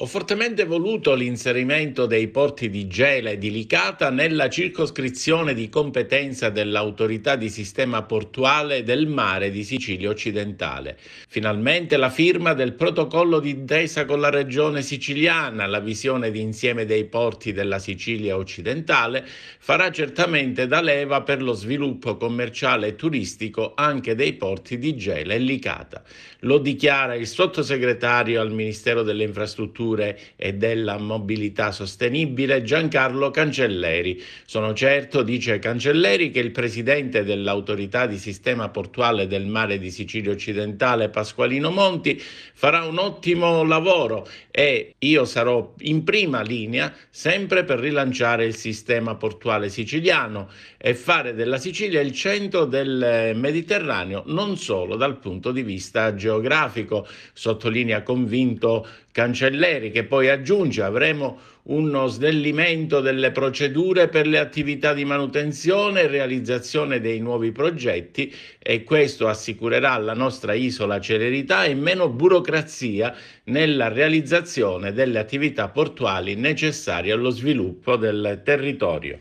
Ho fortemente voluto l'inserimento dei porti di Gela e di Licata nella circoscrizione di competenza dell'autorità di sistema portuale del mare di Sicilia occidentale. Finalmente la firma del protocollo di intesa con la regione siciliana, la visione d'insieme dei porti della Sicilia occidentale, farà certamente da leva per lo sviluppo commerciale e turistico anche dei porti di Gela e Licata. Lo dichiara il sottosegretario al Ministero delle Infrastrutture infrastrutture e della mobilità sostenibile Giancarlo Cancelleri. Sono certo, dice Cancelleri, che il presidente dell'autorità di sistema portuale del mare di Sicilia occidentale Pasqualino Monti farà un ottimo lavoro e io sarò in prima linea sempre per rilanciare il sistema portuale siciliano e fare della Sicilia il centro del Mediterraneo non solo dal punto di vista geografico, sottolinea convinto Cancelleri pareri che poi aggiunge avremo uno snellimento delle procedure per le attività di manutenzione e realizzazione dei nuovi progetti e questo assicurerà alla nostra isola celerità e meno burocrazia nella realizzazione delle attività portuali necessarie allo sviluppo del territorio.